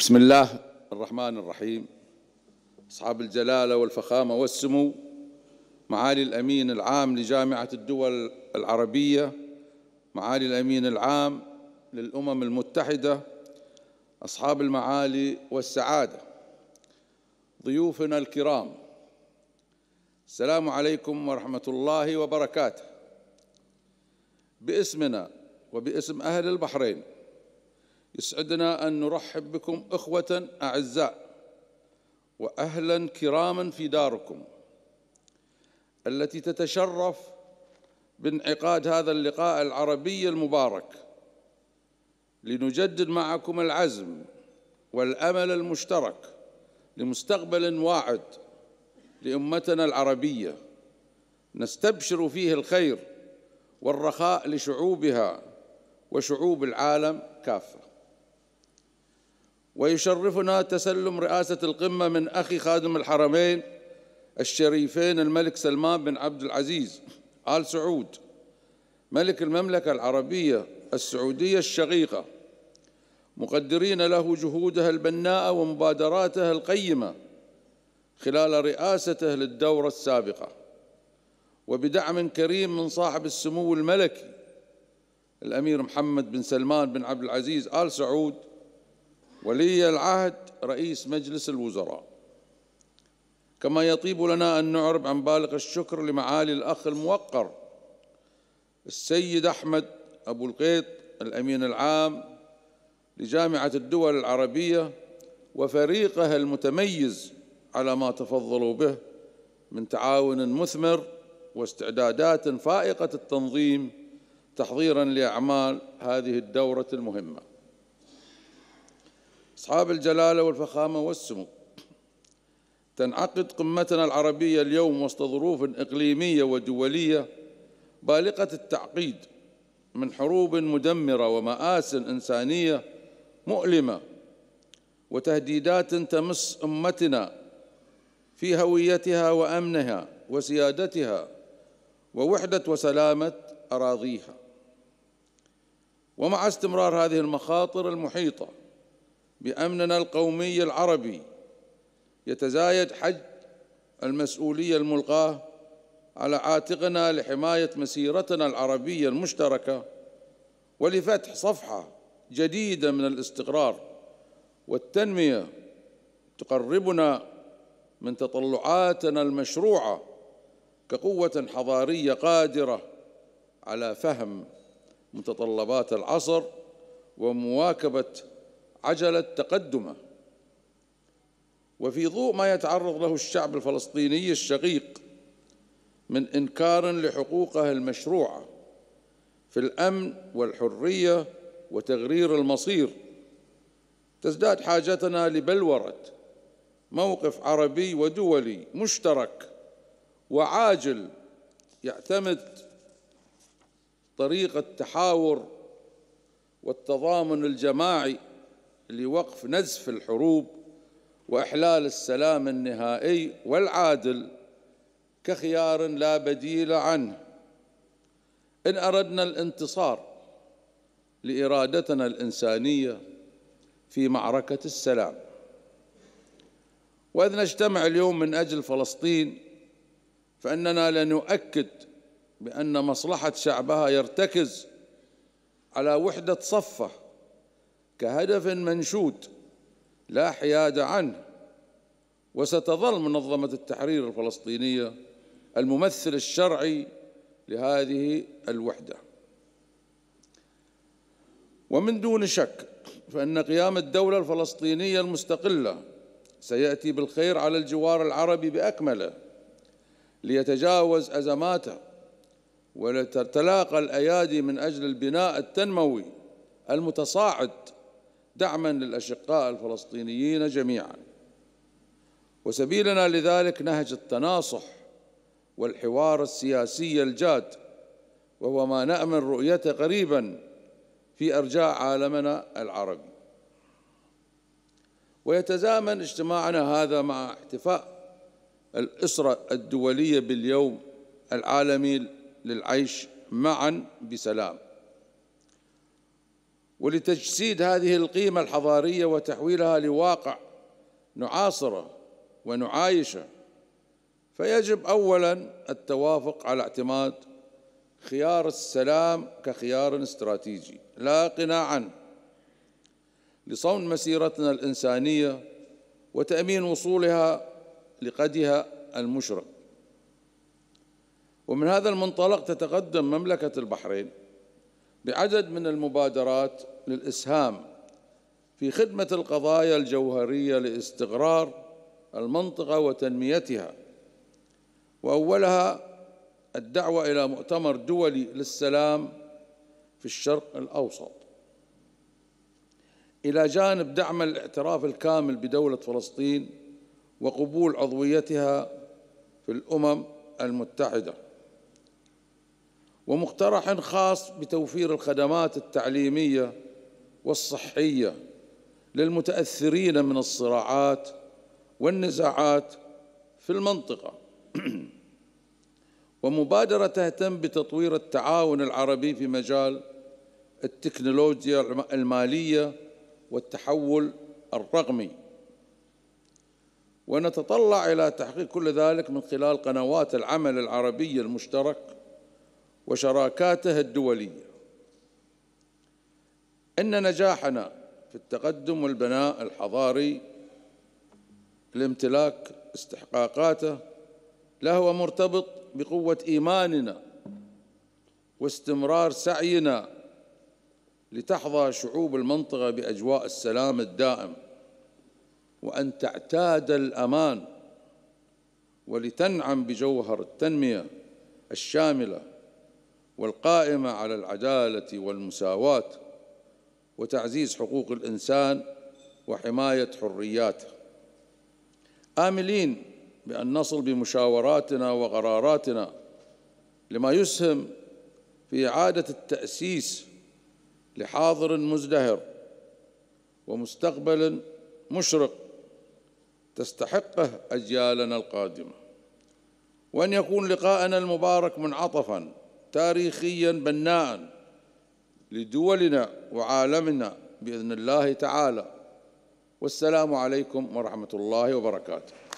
بسم الله الرحمن الرحيم أصحاب الجلالة والفخامة والسمو معالي الأمين العام لجامعة الدول العربية معالي الأمين العام للأمم المتحدة أصحاب المعالي والسعادة ضيوفنا الكرام السلام عليكم ورحمة الله وبركاته باسمنا وباسم أهل البحرين يسعدنا أن نرحب بكم إخوة أعزاء وأهلا كراما في داركم التي تتشرف بانعقاد هذا اللقاء العربي المبارك لنجدد معكم العزم والأمل المشترك لمستقبل واعد لأمتنا العربية نستبشر فيه الخير والرخاء لشعوبها وشعوب العالم كافه ويشرفنا تسلم رئاسة القمة من أخي خادم الحرمين الشريفين الملك سلمان بن عبد العزيز آل سعود ملك المملكة العربية السعودية الشقيقة مقدرين له جهودها البناءة ومبادراته القيمة خلال رئاسته للدورة السابقة وبدعم كريم من صاحب السمو الملكي الأمير محمد بن سلمان بن عبد العزيز آل سعود ولي العهد رئيس مجلس الوزراء كما يطيب لنا أن نعرب عن بالغ الشكر لمعالي الأخ الموقر السيد أحمد أبو القيط الأمين العام لجامعة الدول العربية وفريقه المتميز على ما تفضلوا به من تعاون مثمر واستعدادات فائقة التنظيم تحضيرا لأعمال هذه الدورة المهمة أصحاب الجلالة والفخامة والسمو تنعقد قمتنا العربية اليوم وسط ظروف إقليمية ودولية بالغة التعقيد من حروب مدمرة ومآس إنسانية مؤلمة وتهديدات تمس أمتنا في هويتها وأمنها وسيادتها ووحدة وسلامة أراضيها ومع استمرار هذه المخاطر المحيطه بأمننا القومي العربي يتزايد حج المسؤولية الملقاة على عاتقنا لحماية مسيرتنا العربية المشتركة ولفتح صفحة جديدة من الاستقرار والتنمية تقربنا من تطلعاتنا المشروعة كقوة حضارية قادرة على فهم متطلبات العصر ومواكبة عجلة تقدمه وفي ضوء ما يتعرض له الشعب الفلسطيني الشقيق من انكار لحقوقه المشروعه في الامن والحريه وتغرير المصير تزداد حاجتنا لبلوره موقف عربي ودولي مشترك وعاجل يعتمد طريقه التحاور والتضامن الجماعي لوقف نزف الحروب واحلال السلام النهائي والعادل كخيار لا بديل عنه ان اردنا الانتصار لارادتنا الانسانيه في معركه السلام واذ نجتمع اليوم من اجل فلسطين فاننا لنؤكد بان مصلحه شعبها يرتكز على وحده صفه كهدف منشود لا حياد عنه وستظل منظمة التحرير الفلسطينية الممثل الشرعي لهذه الوحدة ومن دون شك فإن قيام الدولة الفلسطينية المستقلة سيأتي بالخير على الجوار العربي بأكمله ليتجاوز أزماته ولتتلاقى الأيادي من أجل البناء التنموي المتصاعد دعما للأشقاء الفلسطينيين جميعا وسبيلنا لذلك نهج التناصح والحوار السياسي الجاد وهو ما نأمل رؤيته قريبا في أرجاء عالمنا العربي ويتزامن اجتماعنا هذا مع احتفاء الأسرة الدولية باليوم العالمي للعيش معا بسلام ولتجسيد هذه القيمة الحضارية وتحويلها لواقع نعاصره ونعايشه فيجب أولا التوافق على اعتماد خيار السلام كخيار استراتيجي لا قناعا لصون مسيرتنا الإنسانية وتأمين وصولها لقدها المشرق ومن هذا المنطلق تتقدم مملكة البحرين بعدد من المبادرات للإسهام في خدمة القضايا الجوهرية لاستقرار المنطقة وتنميتها وأولها الدعوة إلى مؤتمر دولي للسلام في الشرق الأوسط إلى جانب دعم الاعتراف الكامل بدولة فلسطين وقبول عضويتها في الأمم المتحدة ومقترح خاص بتوفير الخدمات التعليميه والصحيه للمتاثرين من الصراعات والنزاعات في المنطقه ومبادره تهتم بتطوير التعاون العربي في مجال التكنولوجيا الماليه والتحول الرقمي ونتطلع الى تحقيق كل ذلك من خلال قنوات العمل العربيه المشترك وشراكاته الدولية إن نجاحنا في التقدم والبناء الحضاري لامتلاك استحقاقاته لهو مرتبط بقوة إيماننا واستمرار سعينا لتحظى شعوب المنطقة بأجواء السلام الدائم وأن تعتاد الأمان ولتنعم بجوهر التنمية الشاملة والقائمة على العدالة والمساواة وتعزيز حقوق الإنسان وحماية حرياته آملين بأن نصل بمشاوراتنا وقراراتنا لما يسهم في إعادة التأسيس لحاضر مزدهر ومستقبل مشرق تستحقه أجيالنا القادمة وأن يكون لقاءنا المبارك منعطفاً تاريخيا بناء لدولنا وعالمنا باذن الله تعالى والسلام عليكم ورحمه الله وبركاته